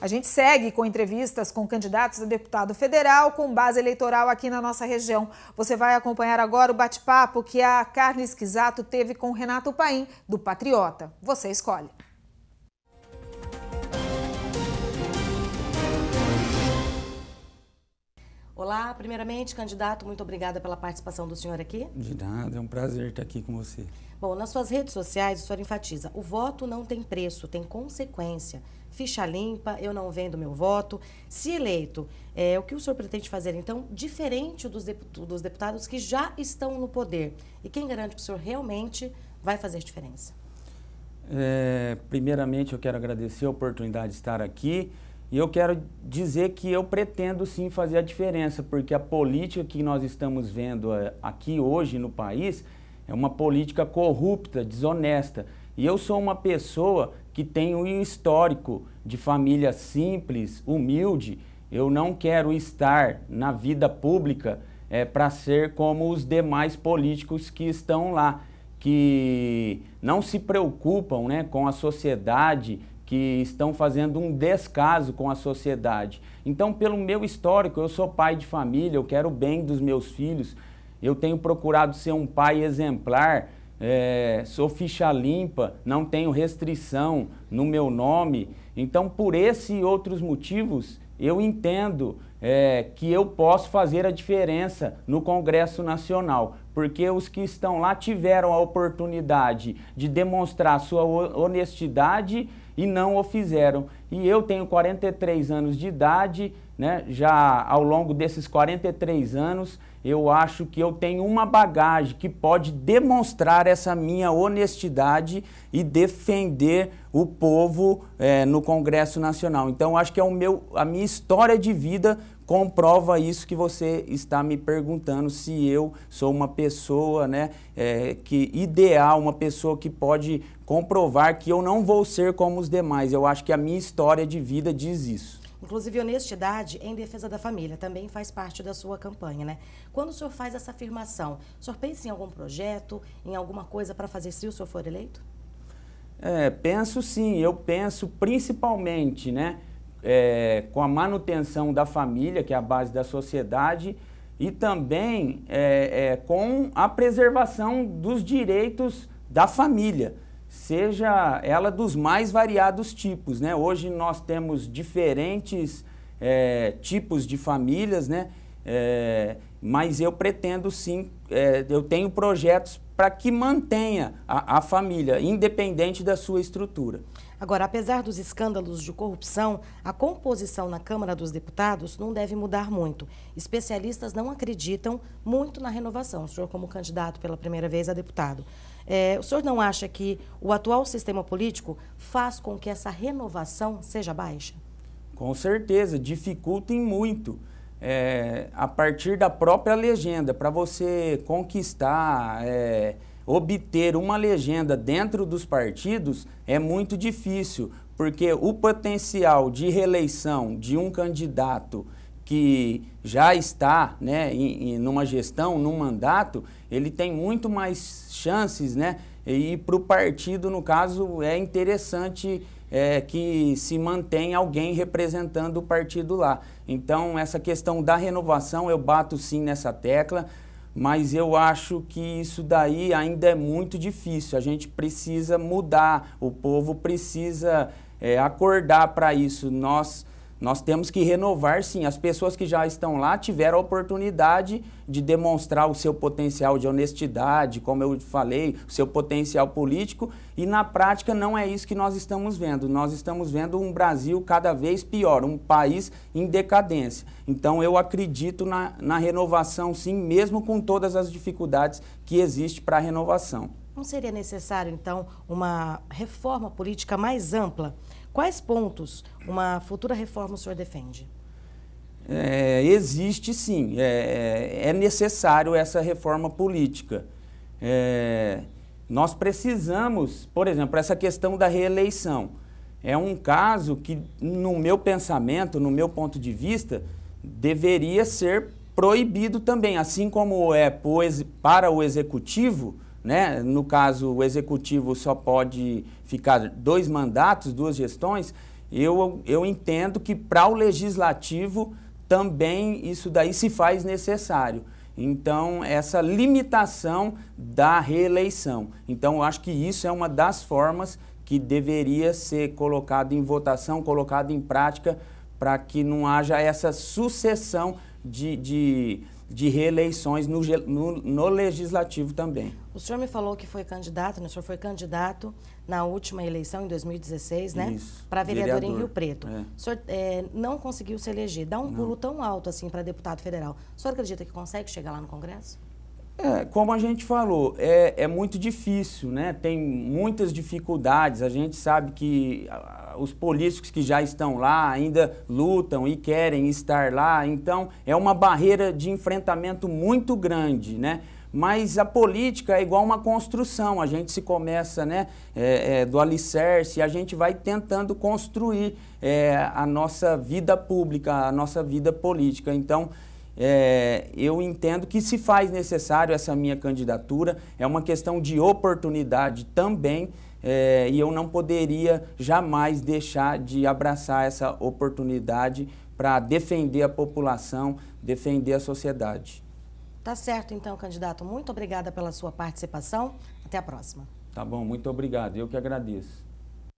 A gente segue com entrevistas com candidatos a deputado federal com base eleitoral aqui na nossa região. Você vai acompanhar agora o bate-papo que a Carla Esquisato teve com Renato Paim, do Patriota. Você escolhe. Olá, primeiramente, candidato, muito obrigada pela participação do senhor aqui. De nada, é um prazer estar aqui com você. Bom, nas suas redes sociais, o senhor enfatiza: o voto não tem preço, tem consequência. Ficha limpa, eu não vendo meu voto. Se eleito, é, o que o senhor pretende fazer, então, diferente dos, dos deputados que já estão no poder? E quem garante que o senhor realmente vai fazer diferença? É, primeiramente, eu quero agradecer a oportunidade de estar aqui e eu quero dizer que eu pretendo sim fazer a diferença, porque a política que nós estamos vendo eh, aqui hoje no país é uma política corrupta, desonesta. E eu sou uma pessoa que tem um histórico de família simples, humilde. Eu não quero estar na vida pública é, eh, para ser como os demais políticos que estão lá, que não se preocupam né, com a sociedade, que estão fazendo um descaso com a sociedade. Então, pelo meu histórico, eu sou pai de família, eu quero o bem dos meus filhos, eu tenho procurado ser um pai exemplar, é, sou ficha limpa, não tenho restrição no meu nome. Então, por esse e outros motivos, eu entendo é, que eu posso fazer a diferença no Congresso Nacional, porque os que estão lá tiveram a oportunidade de demonstrar sua honestidade e não o fizeram. E eu tenho 43 anos de idade, né, já ao longo desses 43 anos, eu acho que eu tenho uma bagagem que pode demonstrar essa minha honestidade e defender o povo é, no Congresso Nacional. Então, acho que é o meu, a minha história de vida comprova isso que você está me perguntando se eu sou uma pessoa, né, é, que ideal, uma pessoa que pode comprovar que eu não vou ser como os demais. Eu acho que a minha história de vida diz isso. Inclusive, honestidade em defesa da família também faz parte da sua campanha, né? Quando o senhor faz essa afirmação, o senhor pensa em algum projeto, em alguma coisa para fazer se o senhor for eleito? É, penso sim, eu penso principalmente, né? É, com a manutenção da família, que é a base da sociedade, e também é, é, com a preservação dos direitos da família seja ela dos mais variados tipos. Né? Hoje nós temos diferentes é, tipos de famílias, né? É, mas eu pretendo sim, é, eu tenho projetos para que mantenha a, a família, independente da sua estrutura. Agora, apesar dos escândalos de corrupção, a composição na Câmara dos Deputados não deve mudar muito. Especialistas não acreditam muito na renovação. O senhor, como candidato pela primeira vez a deputado, é, o senhor não acha que o atual sistema político faz com que essa renovação seja baixa? Com certeza, dificultem muito é, a partir da própria legenda, para você conquistar, é, obter uma legenda dentro dos partidos é muito difícil, porque o potencial de reeleição de um candidato que já está né, em, em, numa gestão, num mandato, ele tem muito mais chances, né? E para o partido, no caso, é interessante é, que se mantém alguém representando o partido lá. Então, essa questão da renovação, eu bato sim nessa tecla, mas eu acho que isso daí ainda é muito difícil. A gente precisa mudar, o povo precisa é, acordar para isso. Nós nós temos que renovar, sim. As pessoas que já estão lá tiveram a oportunidade de demonstrar o seu potencial de honestidade, como eu falei, o seu potencial político, e na prática não é isso que nós estamos vendo. Nós estamos vendo um Brasil cada vez pior, um país em decadência. Então eu acredito na, na renovação, sim, mesmo com todas as dificuldades que existem para a renovação. Não seria necessário, então, uma reforma política mais ampla? Quais pontos uma futura reforma o senhor defende? É, existe sim, é, é, necessário essa reforma política. É, nós precisamos, por exemplo, essa questão da reeleição. É um caso que, no meu pensamento, no meu ponto de vista, deveria ser proibido também, assim como é para o executivo né? No caso, o executivo só pode ficar dois mandatos, duas gestões. Eu, eu entendo que para o legislativo também isso daí se faz necessário. Então, essa limitação da reeleição. Então, eu acho que isso é uma das formas que deveria ser colocado em votação, colocado em prática, para que não haja essa sucessão de, de de reeleições no, no, no, legislativo também. O senhor me falou que foi candidato, né? o senhor foi candidato na última eleição, em 2016, né? Isso. Para vereador, vereador, em Rio Preto. É. O senhor é, não conseguiu se eleger. Dá um não. pulo tão alto assim para deputado federal. O senhor acredita que consegue chegar lá no Congresso? É, como a gente falou, é, é muito difícil, né? Tem muitas dificuldades. A gente sabe que os políticos que já estão lá ainda lutam e querem estar lá. Então, é uma barreira de enfrentamento muito grande, né? Mas a política é igual uma construção, a gente se começa né, é, é, do alicerce, e a gente vai tentando construir é, a nossa vida pública, a nossa vida política. Então, é, eu entendo que se faz necessário essa minha candidatura, é uma questão de oportunidade também, é, e eu não poderia jamais deixar de abraçar essa oportunidade para defender a população, defender a sociedade. Tá certo, então, candidato. Muito obrigada pela sua participação. Até a próxima. Tá bom, muito obrigado. Eu que agradeço.